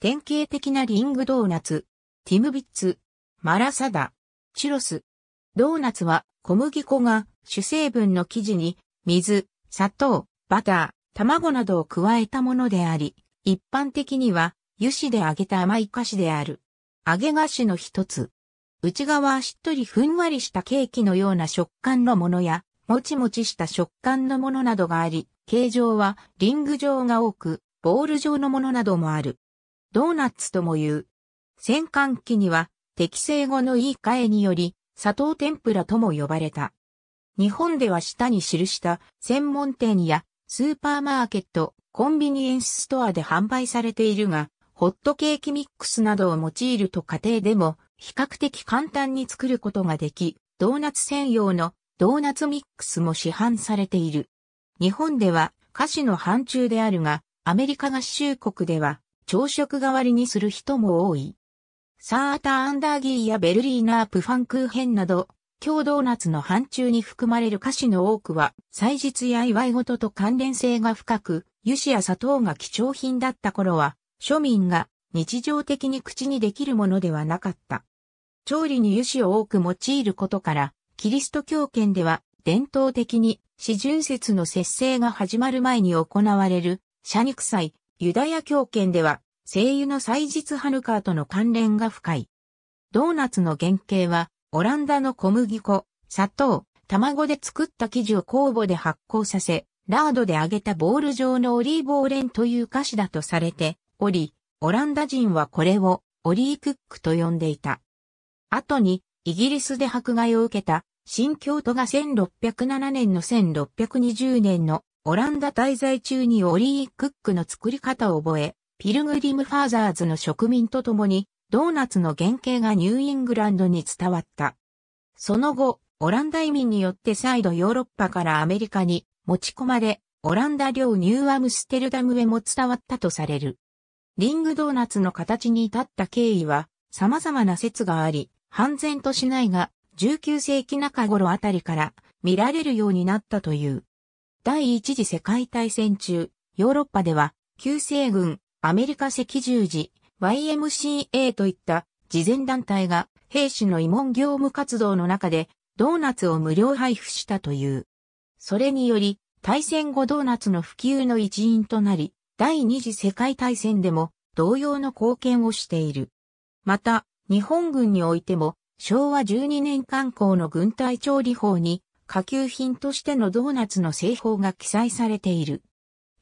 典型的なリングドーナツ、ティムビッツ、マラサダ、チロス。ドーナツは小麦粉が主成分の生地に水、砂糖、バター、卵などを加えたものであり、一般的には油脂で揚げた甘い菓子である。揚げ菓子の一つ。内側はしっとりふんわりしたケーキのような食感のものや、もちもちした食感のものなどがあり、形状はリング状が多く、ボール状のものなどもある。ドーナッツとも言う。戦艦機には適正語の言い換えにより、砂糖天ぷらとも呼ばれた。日本では下に記した専門店やスーパーマーケット、コンビニエンスストアで販売されているが、ホットケーキミックスなどを用いると家庭でも比較的簡単に作ることができ、ドーナツ専用のドーナツミックスも市販されている。日本では菓子の範疇であるが、アメリカ合衆国では朝食代わりにする人も多い。サーターアンダーギーやベルリーナープファンクーヘンなど、京ドーナツの範疇に含まれる菓子の多くは、祭日や祝い事と関連性が深く、油脂や砂糖が貴重品だった頃は、庶民が日常的に口にできるものではなかった。調理に油脂を多く用いることから、キリスト教圏では伝統的に四巡節の節制が始まる前に行われる、社肉祭、ユダヤ教圏では、聖油の祭日ハヌカーとの関連が深い。ドーナツの原型は、オランダの小麦粉、砂糖、卵で作った生地を酵母で発酵させ、ラードで揚げたボール状のオリーブオーレンという菓子だとされており、オランダ人はこれをオリークックと呼んでいた。後に、イギリスで迫害を受けた新教徒が1607年の1620年のオランダ滞在中にオリー・クックの作り方を覚え、ピルグリム・ファーザーズの植民とともに、ドーナツの原型がニューイングランドに伝わった。その後、オランダ移民によって再度ヨーロッパからアメリカに持ち込まれ、オランダ領ニューアムステルダムへも伝わったとされる。リングドーナツの形に至った経緯は様々な説があり、半然としないが19世紀中頃あたりから見られるようになったという。第一次世界大戦中、ヨーロッパでは、旧西軍、アメリカ赤十字、YMCA といった慈善団体が兵士の慰問業務活動の中でドーナツを無料配布したという。それにより、大戦後ドーナツの普及の一因となり、第二次世界大戦でも同様の貢献をしている。また、日本軍においても、昭和12年刊行の軍隊調理法に下級品としてのドーナツの製法が記載されている。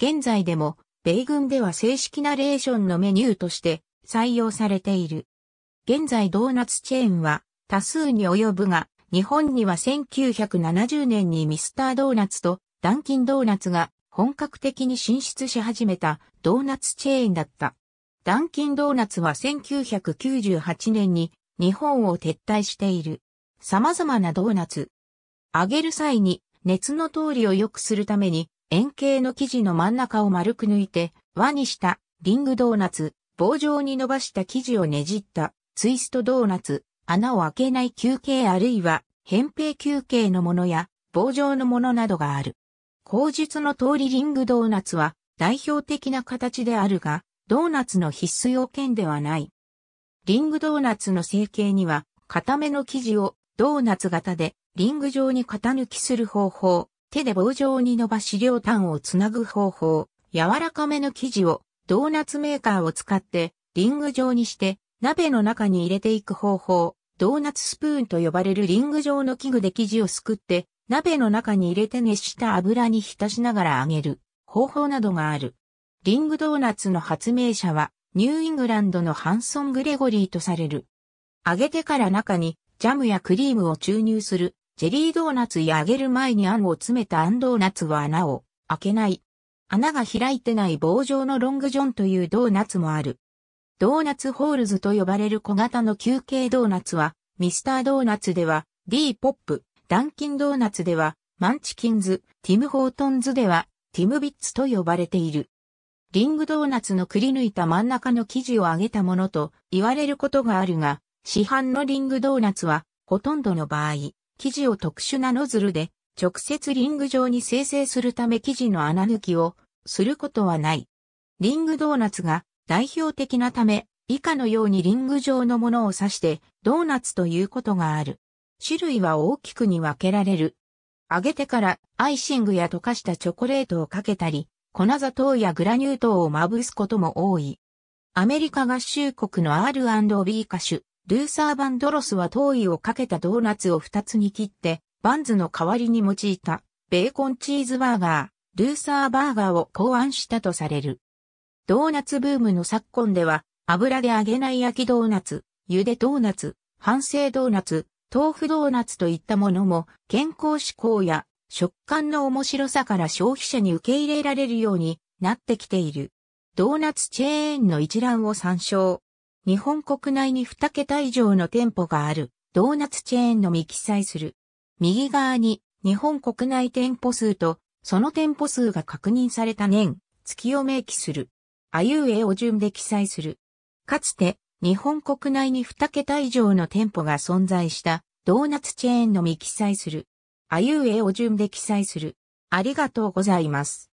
現在でも、米軍では正式なレーションのメニューとして採用されている。現在ドーナツチェーンは多数に及ぶが、日本には1970年にミスタードーナツとダンキンドーナツが本格的に進出し始めたドーナツチェーンだった。ダンキンドーナツは1998年に日本を撤退している。様々なドーナツ、揚げる際に熱の通りを良くするために円形の生地の真ん中を丸く抜いて輪にしたリングドーナツ、棒状に伸ばした生地をねじったツイストドーナツ、穴を開けない球形あるいは扁平球形のものや棒状のものなどがある。口述の通りリングドーナツは代表的な形であるが、ドーナツの必須要件ではない。リングドーナツの成形には、固めの生地をドーナツ型でリング状に型抜きする方法、手で棒状に伸ばし両端をつなぐ方法、柔らかめの生地をドーナツメーカーを使ってリング状にして鍋の中に入れていく方法、ドーナツスプーンと呼ばれるリング状の器具で生地をすくって鍋の中に入れて熱した油に浸しながら揚げる方法などがある。リングドーナツの発明者はニューイングランドのハンソン・グレゴリーとされる。揚げてから中にジャムやクリームを注入するジェリードーナツや揚げる前にあんを詰めたあんドーナツは穴を開けない。穴が開いてない棒状のロングジョンというドーナツもある。ドーナツホールズと呼ばれる小型の球形ドーナツは、ミスタードーナツでは、ー・ポップ、ダンキンドーナツでは、マンチキンズ、ティム・ホートンズでは、ティム・ビッツと呼ばれている。リングドーナツのくり抜いた真ん中の生地を揚げたものと言われることがあるが、市販のリングドーナツは、ほとんどの場合、生地を特殊なノズルで直接リング状に生成するため生地の穴抜きをすることはない。リングドーナツが代表的なため、以下のようにリング状のものを指してドーナツということがある。種類は大きくに分けられる。揚げてからアイシングや溶かしたチョコレートをかけたり、粉砂糖やグラニュー糖をまぶすことも多い。アメリカ合衆国の R&B 歌手、ルーサー・バンドロスは糖衣をかけたドーナツを2つに切って、バンズの代わりに用いた、ベーコンチーズバーガー、ルーサーバーガーを考案したとされる。ドーナツブームの昨今では、油で揚げない焼きドーナツ、茹でドーナツ、半生ドーナツ、豆腐ドーナツといったものも、健康志向や食感の面白さから消費者に受け入れられるようになってきている。ドーナツチェーンの一覧を参照。日本国内に2桁以上の店舗があるドーナツチェーンのみ記載する。右側に日本国内店舗数とその店舗数が確認された年、月を明記する。あいうえを順で記載する。かつて日本国内に2桁以上の店舗が存在したドーナツチェーンのみ記載する。あいうえを順で記載する。ありがとうございます。